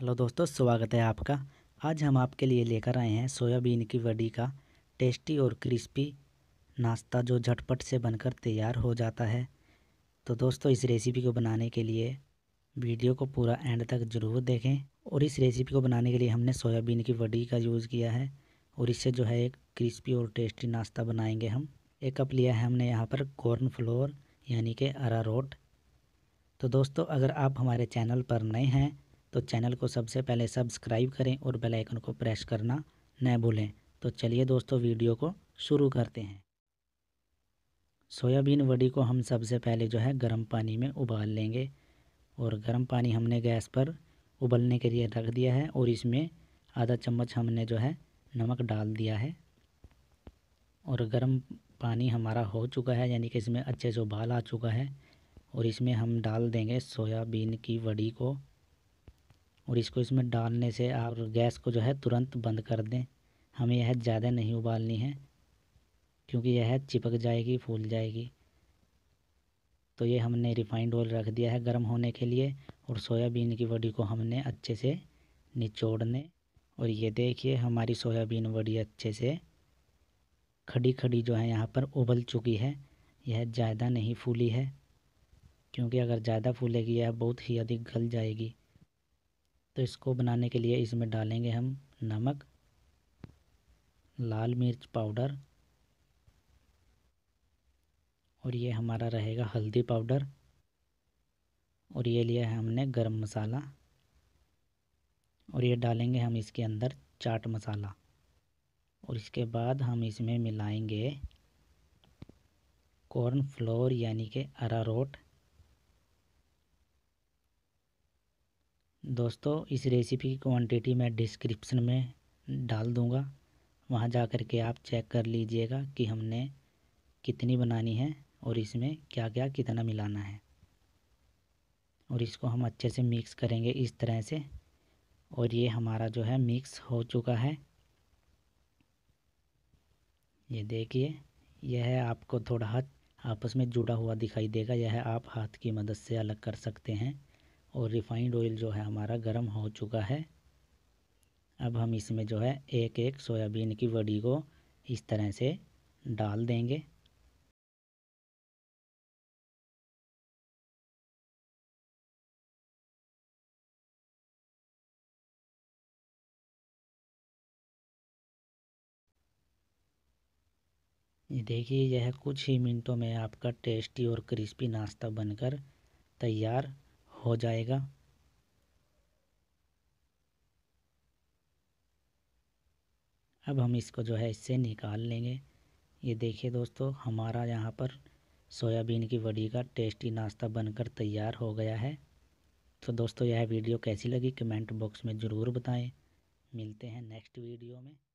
hello दोस्तों स्वागत है आपका आज हम आपके लिए लेकर आए हैं सोयाबीन की वडी का टेस्टी और क्रिस्पी नाश्ता जो झटपट से बनकर तैयार हो जाता है तो दोस्तों इस रेसिपी को बनाने के लिए वीडियो को पूरा एंड तक ज़रूर देखें और इस रेसिपी को बनाने के लिए हमने सोयाबीन की वडी का यूज़ किया है और इससे जो है एक क्रिस्पी और टेस्टी नाश्ता बनाएंगे हम एक कप लिया है हमने यहाँ पर कॉर्न फ्लोर यानी कि अरारोट तो दोस्तों अगर आप हमारे चैनल पर नए हैं तो चैनल को सबसे पहले सब्सक्राइब करें और बेल आइकन को प्रेस करना न भूलें तो चलिए दोस्तों वीडियो को शुरू करते हैं सोयाबीन वड़ी को हम सबसे पहले जो है गर्म पानी में उबाल लेंगे और गर्म पानी हमने गैस पर उबलने के लिए रख दिया है और इसमें आधा चम्मच हमने जो है नमक डाल दिया है और गर्म पानी हमारा हो चुका है यानी कि इसमें अच्छे से उबाल आ चुका है और इसमें हम डाल देंगे सोयाबीन की वड़ी को और इसको इसमें डालने से आप गैस को जो है तुरंत बंद कर दें हमें यह ज़्यादा नहीं उबालनी है क्योंकि यह चिपक जाएगी फूल जाएगी तो ये हमने रिफाइंड ऑयल रख दिया है गर्म होने के लिए और सोयाबीन की वडी को हमने अच्छे से निचोड़ने और ये देखिए हमारी सोयाबीन वडी अच्छे से खड़ी खड़ी जो है यहाँ पर उबल चुकी है यह ज़्यादा नहीं फूली है क्योंकि अगर ज़्यादा फूलेगी यह बहुत ही अधिक गल जाएगी तो इसको बनाने के लिए इसमें डालेंगे हम नमक लाल मिर्च पाउडर और ये हमारा रहेगा हल्दी पाउडर और ये लिया है हमने गरम मसाला और ये डालेंगे हम इसके अंदर चाट मसाला और इसके बाद हम इसमें मिलाएंगे कॉर्न फ्लोर यानी कि अरारोट दोस्तों इस रेसिपी की क्वांटिटी मैं डिस्क्रिप्शन में डाल दूँगा वहाँ जा कर के आप चेक कर लीजिएगा कि हमने कितनी बनानी है और इसमें क्या क्या कितना मिलाना है और इसको हम अच्छे से मिक्स करेंगे इस तरह से और ये हमारा जो है मिक्स हो चुका है ये देखिए यह है आपको थोड़ा हाथ आपस में जुड़ा हुआ दिखाई देगा यह आप हाथ की मदद से अलग कर सकते हैं और रिफाइंड ऑयल जो है हमारा गर्म हो चुका है अब हम इसमें जो है एक एक सोयाबीन की बड़ी को इस तरह से डाल देंगे ये देखिए यह कुछ ही मिनटों में आपका टेस्टी और क्रिस्पी नाश्ता बनकर तैयार हो जाएगा अब हम इसको जो है इससे निकाल लेंगे ये देखिए दोस्तों हमारा यहाँ पर सोयाबीन की वड़ी का टेस्टी नाश्ता बनकर तैयार हो गया है तो दोस्तों यह वीडियो कैसी लगी कमेंट बॉक्स में ज़रूर बताएं मिलते हैं नेक्स्ट वीडियो में